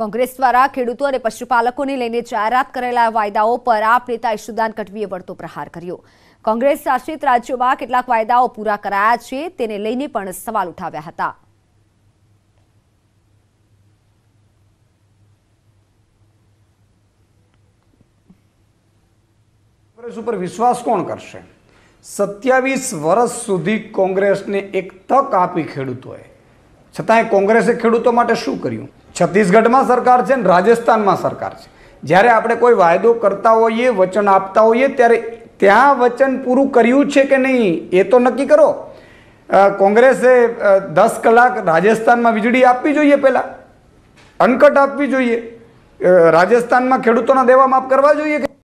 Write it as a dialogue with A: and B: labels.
A: કોંગ્રેસ દ્વારા ખેડૂતો અને પશુપાલકોને લઈને જાહેરાત કરેલા વાયદાઓ પર આપ નેતા ઈશુદાન કટવીએ વળતો પ્રહાર કર્યો કોંગ્રેસ શાસિત રાજ્યોમાં કેટલાક વાયદાઓ પૂરા કરાયા છે તેને લઈને પણ સવાલ ઉઠાવ્યા હતા
B: ઉપર વિશ્વાસ કોણ કરશે સત્યાવીસ વર્ષ સુધી કોંગ્રેસને એક તક આપી ખેડૂતોએ છતાંય કોંગ્રેસે ખેડૂતો માટે શું કર્યું છત્તીસગઢમાં સરકાર છે ને રાજસ્થાનમાં સરકાર છે જ્યારે આપણે કોઈ વાયદો કરતા હોઈએ વચન આપતા હોઈએ ત્યારે ત્યાં વચન પૂરું કર્યું છે કે નહીં એ તો નક્કી કરો કોંગ્રેસે દસ કલાક રાજસ્થાનમાં વીજળી આપવી જોઈએ પહેલાં અનકટ આપવી જોઈએ રાજસ્થાનમાં ખેડૂતોના દેવા માફ કરવા જોઈએ